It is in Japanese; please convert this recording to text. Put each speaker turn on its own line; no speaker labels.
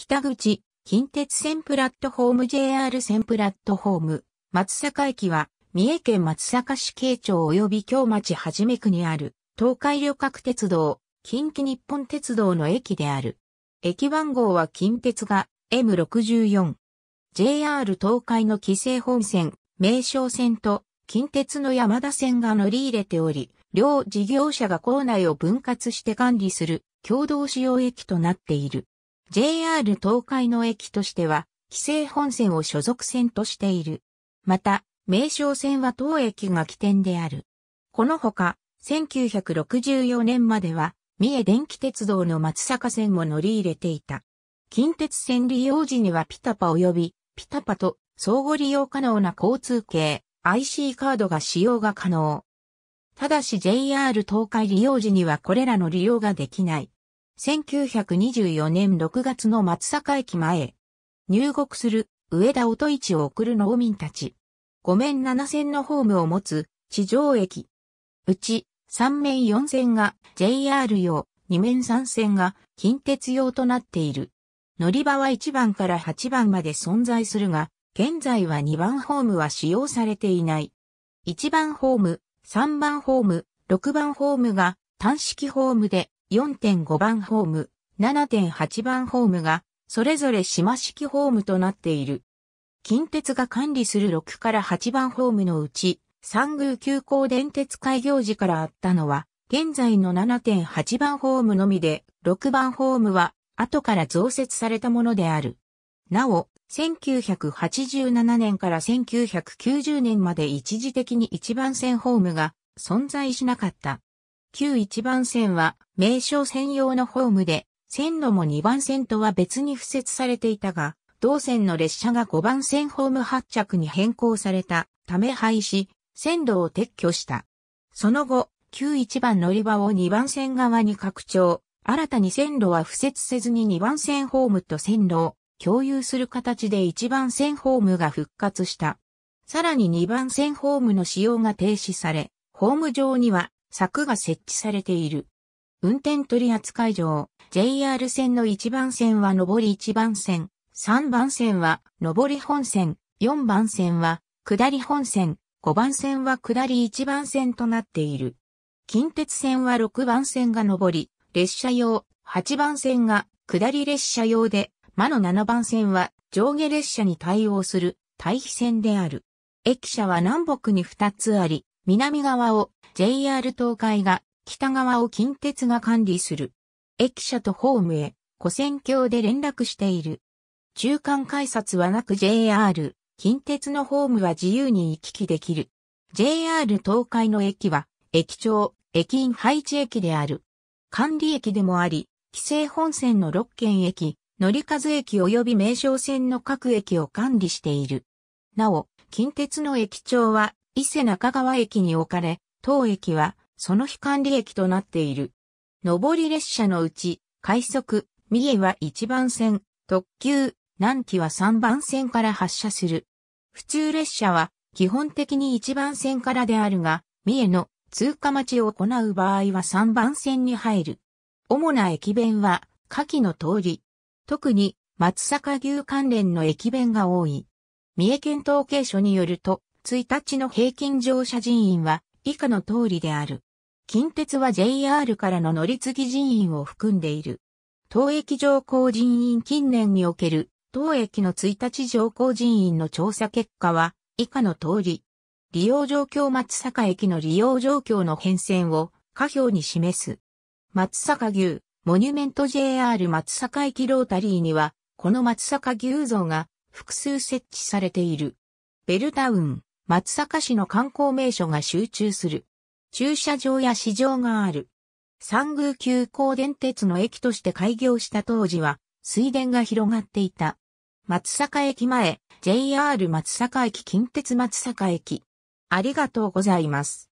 北口、近鉄線プラットホーム JR 線プラットホーム、松阪駅は、三重県松阪市慶町及び京町はじめ区にある、東海旅客鉄道、近畿日本鉄道の駅である。駅番号は近鉄が M64。JR 東海の規制本線、名称線と近鉄の山田線が乗り入れており、両事業者が構内を分割して管理する共同使用駅となっている。JR 東海の駅としては、規制本線を所属線としている。また、名称線は当駅が起点である。このほか、1964年までは、三重電気鉄道の松坂線も乗り入れていた。近鉄線利用時にはピタパ及び、ピタパと相互利用可能な交通系 IC カードが使用が可能。ただし JR 東海利用時にはこれらの利用ができない。1924年6月の松阪駅前、入国する上田音一を送る農民たち。5面7線のホームを持つ地上駅。うち3面4線が JR 用、2面3線が近鉄用となっている。乗り場は1番から8番まで存在するが、現在は2番ホームは使用されていない。1番ホーム、3番ホーム、6番ホームが単式ホームで、4.5番ホーム、7.8番ホームが、それぞれ島式ホームとなっている。近鉄が管理する6から8番ホームのうち、三宮急行電鉄開業時からあったのは、現在の7.8番ホームのみで、6番ホームは、後から増設されたものである。なお、1987年から1990年まで一時的に1番線ホームが存在しなかった。旧1番線は名称専用のホームで、線路も2番線とは別に付設されていたが、同線の列車が5番線ホーム発着に変更されたため廃止、線路を撤去した。その後、旧1番乗り場を2番線側に拡張、新たに線路は付設せずに2番線ホームと線路を共有する形で1番線ホームが復活した。さらに2番線ホームの使用が停止され、ホーム上には柵が設置されている。運転取扱場、JR 線の1番線は上り1番線、3番線は上り本線、4番線は下り本線、5番線は下り1番線となっている。近鉄線は6番線が上り、列車用、8番線が下り列車用で、魔の7番線は上下列車に対応する対比線である。駅舎は南北に2つあり、南側を JR 東海が、北側を近鉄が管理する。駅舎とホームへ、古線橋で連絡している。中間改札はなく JR、近鉄のホームは自由に行き来できる。JR 東海の駅は、駅長、駅員配置駅である。管理駅でもあり、規制本線の6県駅、乗り数駅及び名称線の各駅を管理している。なお、近鉄の駅長は伊勢中川駅に置かれ、当駅はその日管理駅となっている。上り列車のうち、快速、三重は1番線、特急、南紀は3番線から発車する。普通列車は基本的に1番線からであるが、三重の通過待ちを行う場合は3番線に入る。主な駅弁は、下記の通り。特に、松阪牛関連の駅弁が多い。三重県統計所によると、1日の平均乗車人員は以下の通りである。近鉄は JR からの乗り継ぎ人員を含んでいる。当駅乗降人員近年における当駅の1日乗降人員の調査結果は以下の通り。利用状況松坂駅の利用状況の変遷を下表に示す。松坂牛、モニュメント JR 松坂駅ロータリーには、この松坂牛像が複数設置されている。ベルタウン、松阪市の観光名所が集中する。駐車場や市場がある。三宮急行電鉄の駅として開業した当時は、水田が広がっていた。松阪駅前、JR 松阪駅近鉄松阪駅。ありがとうございます。